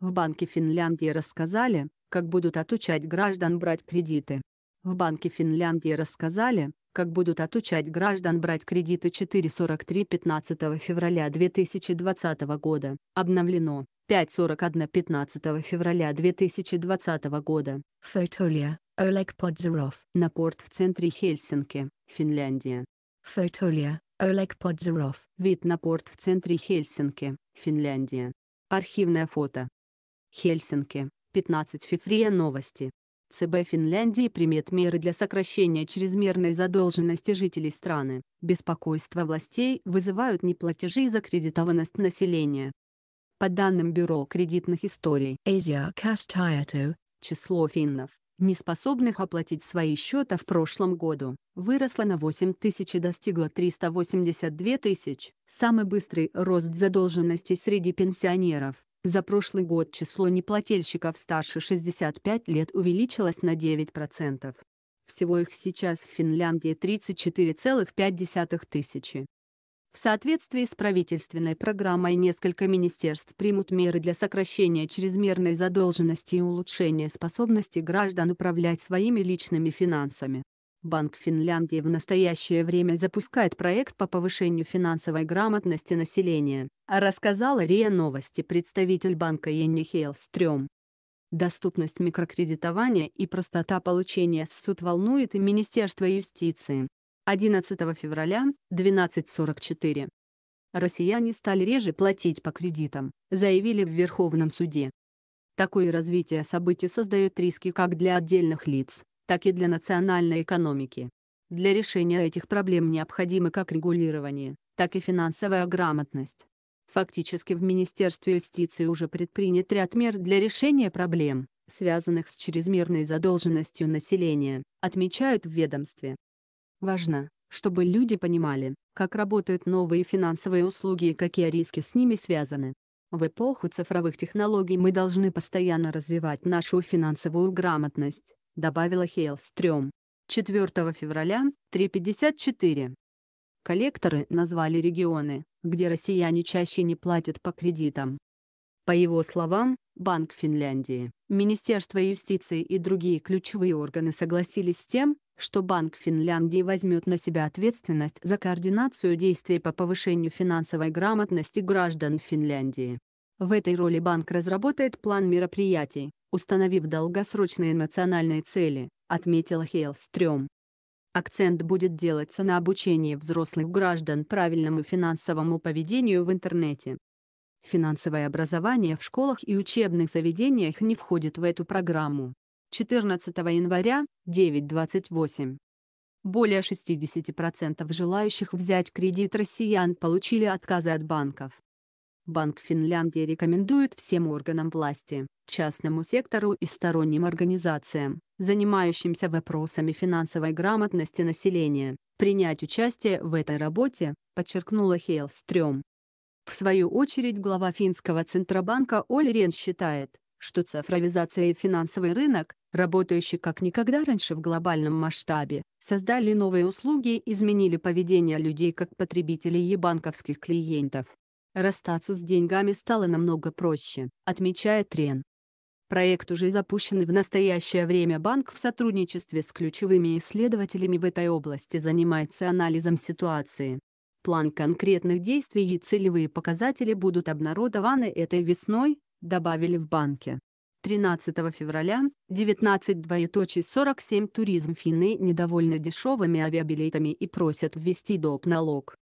В Банке Финляндии рассказали, как будут отучать граждан брать кредиты. В Банке Финляндии рассказали, как будут отучать граждан брать кредиты 4.43 15 февраля 2020 года, обновлено 5.41 15 февраля 2020 года. Фотолия, Олег Подзоров. На порт в центре Хельсинки, Финляндия. Фотолия, Олег Подзоров. Вид на порт в центре Хельсинки, Финляндия. Архивное фото. Хельсинки, 15 февраля новости. ЦБ Финляндии примет меры для сокращения чрезмерной задолженности жителей страны. Беспокойство властей вызывают неплатежи и закредитованность населения. По данным Бюро кредитных историй Asia Castayato, число финнов, не способных оплатить свои счета в прошлом году, выросло на 8 тысяч и достигло 382 тысяч, самый быстрый рост задолженности среди пенсионеров. За прошлый год число неплательщиков старше 65 лет увеличилось на 9%. Всего их сейчас в Финляндии 34,5 тысячи. В соответствии с правительственной программой несколько министерств примут меры для сокращения чрезмерной задолженности и улучшения способности граждан управлять своими личными финансами. Банк Финляндии в настоящее время запускает проект по повышению финансовой грамотности населения, рассказала РИА Новости представитель банка Йенни Хейлстрём. Доступность микрокредитования и простота получения суд волнует и Министерство юстиции. 11 февраля, 12.44. Россияне стали реже платить по кредитам, заявили в Верховном суде. Такое развитие событий создает риски как для отдельных лиц, так и для национальной экономики. Для решения этих проблем необходимы как регулирование, так и финансовая грамотность. Фактически в Министерстве юстиции уже предпринят ряд мер для решения проблем, связанных с чрезмерной задолженностью населения, отмечают в ведомстве. Важно, чтобы люди понимали, как работают новые финансовые услуги и какие риски с ними связаны. В эпоху цифровых технологий мы должны постоянно развивать нашу финансовую грамотность, — добавила Хейл стрём 4 февраля, 3.54. Коллекторы назвали регионы, где россияне чаще не платят по кредитам. По его словам, Банк Финляндии, Министерство юстиции и другие ключевые органы согласились с тем, что Банк Финляндии возьмет на себя ответственность за координацию действий по повышению финансовой грамотности граждан Финляндии. В этой роли банк разработает план мероприятий, установив долгосрочные национальные цели, отметила Хейлстрём. Акцент будет делаться на обучении взрослых граждан правильному финансовому поведению в интернете. Финансовое образование в школах и учебных заведениях не входит в эту программу. 14 января, 9.28. Более 60% желающих взять кредит россиян получили отказы от банков. Банк Финляндии рекомендует всем органам власти, частному сектору и сторонним организациям, занимающимся вопросами финансовой грамотности населения, принять участие в этой работе, подчеркнула Хейлстрём. В свою очередь глава финского Центробанка Оли Рен считает, что цифровизация и финансовый рынок, работающий как никогда раньше в глобальном масштабе, создали новые услуги и изменили поведение людей как потребителей и банковских клиентов. Расстаться с деньгами стало намного проще, отмечает Трен. Проект уже запущен и в настоящее время банк в сотрудничестве с ключевыми исследователями в этой области занимается анализом ситуации. План конкретных действий и целевые показатели будут обнародованы этой весной, добавили в банке. 13 февраля, 19.47 Туризм Финны недовольны дешевыми авиабилетами и просят ввести доп. налог.